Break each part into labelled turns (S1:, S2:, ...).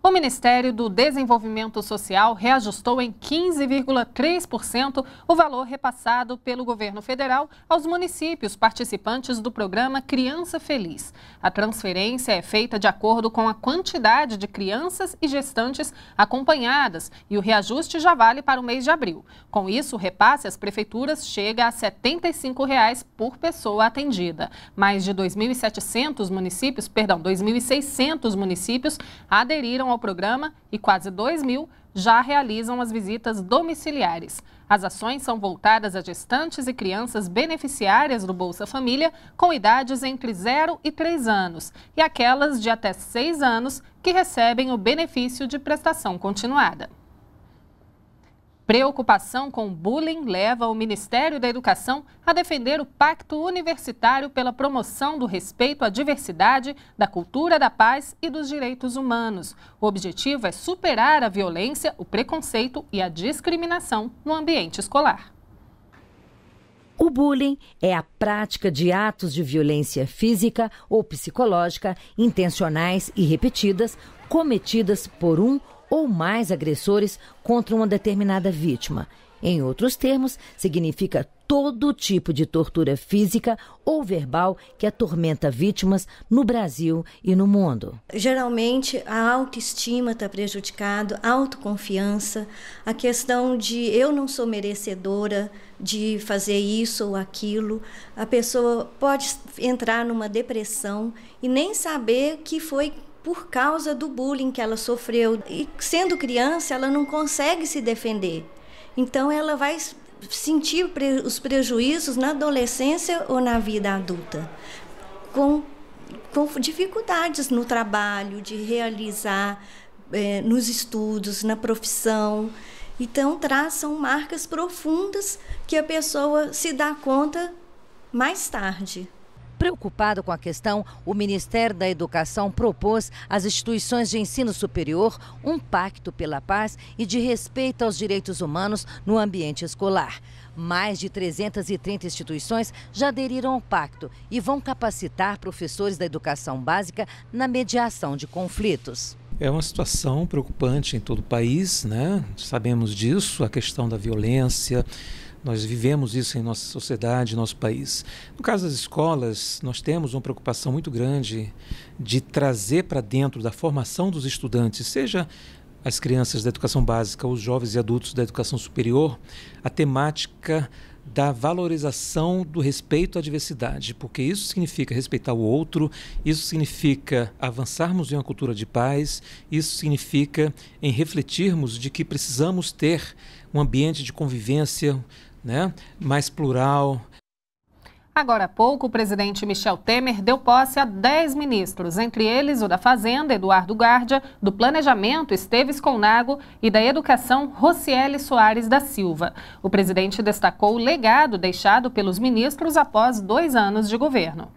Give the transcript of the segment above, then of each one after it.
S1: O Ministério do Desenvolvimento Social reajustou em 15,3% o valor repassado pelo governo federal aos municípios participantes do programa Criança Feliz. A transferência é feita de acordo com a quantidade de crianças e gestantes acompanhadas e o reajuste já vale para o mês de abril. Com isso, o repasse às prefeituras chega a R$ 75,00 por pessoa atendida. Mais de 2.700 municípios, perdão, 2.600 municípios aderiram ao programa e quase 2 mil já realizam as visitas domiciliares. As ações são voltadas a gestantes e crianças beneficiárias do Bolsa Família com idades entre 0 e 3 anos e aquelas de até 6 anos que recebem o benefício de prestação continuada. Preocupação com bullying leva o Ministério da Educação a defender o Pacto Universitário pela promoção do respeito à diversidade, da cultura da paz e dos direitos humanos. O objetivo é superar a violência, o preconceito e a discriminação no ambiente escolar.
S2: O bullying é a prática de atos de violência física ou psicológica intencionais e repetidas cometidas por um ou mais agressores contra uma determinada vítima. Em outros termos, significa todo tipo de tortura física ou verbal que atormenta vítimas no Brasil e no mundo. Geralmente, a autoestima está prejudicada, a autoconfiança, a questão de eu não sou merecedora de fazer isso ou aquilo. A pessoa pode entrar numa depressão e nem saber que foi por causa do bullying que ela sofreu. E sendo criança, ela não consegue se defender. Então, ela vai sentir os prejuízos na adolescência ou na vida adulta, com, com dificuldades no trabalho, de realizar, é, nos estudos, na profissão. Então, traçam marcas profundas que a pessoa se dá conta mais tarde. Preocupado com a questão, o Ministério da Educação propôs às instituições de ensino superior um pacto pela paz e de respeito aos direitos humanos no ambiente escolar. Mais de 330 instituições já aderiram ao pacto e vão capacitar professores da educação básica na mediação de conflitos.
S3: É uma situação preocupante em todo o país, né? Sabemos disso, a questão da violência, nós vivemos isso em nossa sociedade, nosso país. No caso das escolas, nós temos uma preocupação muito grande de trazer para dentro da formação dos estudantes, seja as crianças da educação básica, os jovens e adultos da educação superior, a temática da valorização do respeito à diversidade, porque isso significa respeitar o outro, isso significa avançarmos em uma cultura de paz, isso significa em refletirmos de que precisamos ter um ambiente de convivência, né? mais plural.
S1: Agora há pouco, o presidente Michel Temer deu posse a 10 ministros, entre eles o da Fazenda, Eduardo Gardia, do Planejamento, Esteves Conago e da Educação, Rocieli Soares da Silva. O presidente destacou o legado deixado pelos ministros após dois anos de governo.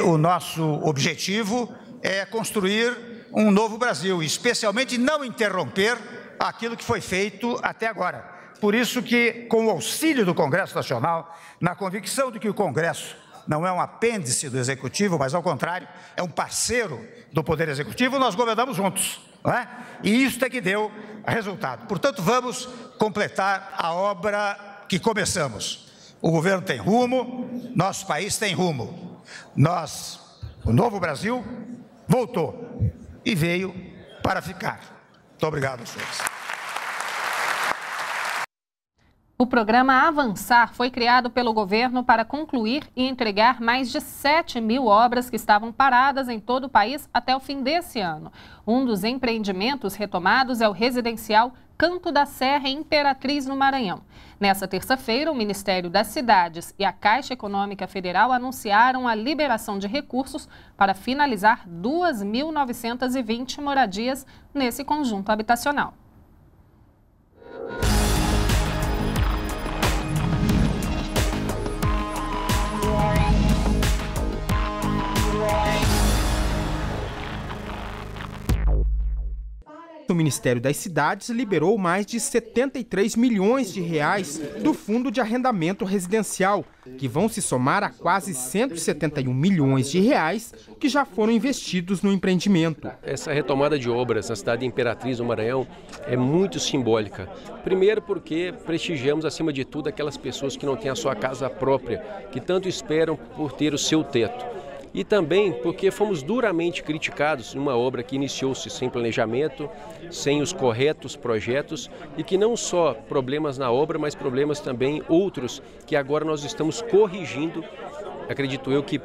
S3: O nosso objetivo é construir um novo Brasil, especialmente não interromper aquilo que foi feito até agora. Por isso que, com o auxílio do Congresso Nacional, na convicção de que o Congresso não é um apêndice do Executivo, mas ao contrário, é um parceiro do Poder Executivo, nós governamos juntos. Não é? E isso é que deu resultado. Portanto, vamos completar a obra que começamos. O governo tem rumo, nosso país tem rumo. Nós, o novo Brasil, voltou e veio para ficar. Muito obrigado, senhores.
S1: O programa Avançar foi criado pelo governo para concluir e entregar mais de 7 mil obras que estavam paradas em todo o país até o fim desse ano. Um dos empreendimentos retomados é o residencial Canto da Serra em Imperatriz, no Maranhão. Nessa terça-feira, o Ministério das Cidades e a Caixa Econômica Federal anunciaram a liberação de recursos para finalizar 2.920 moradias nesse conjunto habitacional.
S3: o Ministério das Cidades liberou mais de 73 milhões de reais do Fundo de Arrendamento Residencial, que vão se somar a quase 171 milhões de reais que já foram investidos no empreendimento.
S4: Essa retomada de obras na cidade de Imperatriz do Maranhão é muito simbólica. Primeiro porque prestigiamos acima de tudo aquelas pessoas que não têm a sua casa própria, que tanto esperam por ter o seu teto e também porque fomos duramente criticados em uma obra que iniciou-se sem planejamento, sem os corretos projetos e que não só problemas na obra, mas problemas também outros que agora nós estamos corrigindo acredito eu que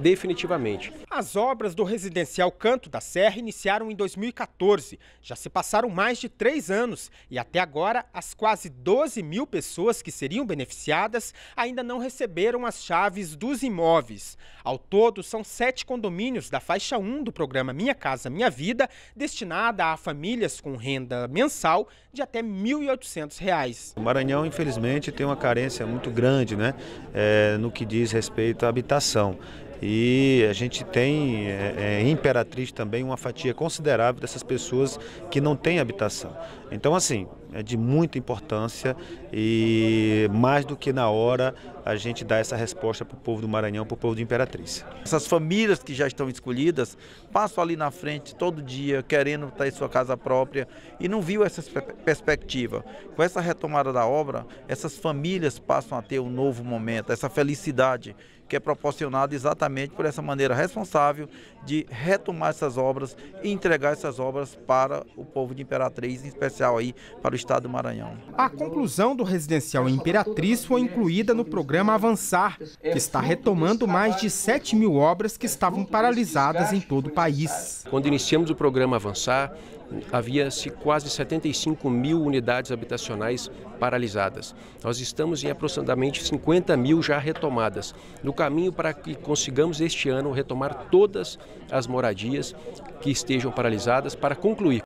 S3: definitivamente. As obras do residencial Canto da Serra iniciaram em 2014. Já se passaram mais de três anos e até agora as quase 12 mil pessoas que seriam beneficiadas ainda não receberam as chaves dos imóveis. Ao todo, são sete condomínios da faixa 1 do programa Minha Casa Minha Vida, destinada a famílias com renda mensal de até R$ 1.800. O Maranhão, infelizmente, tem uma carência muito grande né? É, no que diz respeito respeito à habitação. E a gente tem é, é, em Imperatriz também uma fatia considerável dessas pessoas que não têm habitação. Então, assim, é de muita importância e mais do que na hora a gente dá essa resposta para o povo do Maranhão, para o povo de Imperatriz. Essas famílias que já estão escolhidas passam ali na frente todo dia querendo estar em sua casa própria e não viu essa perspectiva. Com essa retomada da obra, essas famílias passam a ter um novo momento, essa felicidade que é proporcionada exatamente por essa maneira responsável de retomar essas obras e entregar essas obras para o povo de Imperatriz, em especial aí para o estado estado do Maranhão. A conclusão do residencial Imperatriz foi incluída no programa Avançar, que está retomando mais de 7 mil obras que estavam paralisadas em todo o país.
S4: Quando iniciamos o programa Avançar, havia-se quase 75 mil unidades habitacionais paralisadas. Nós estamos em aproximadamente 50 mil já retomadas, no caminho para que consigamos este ano retomar todas as moradias que estejam paralisadas para concluir.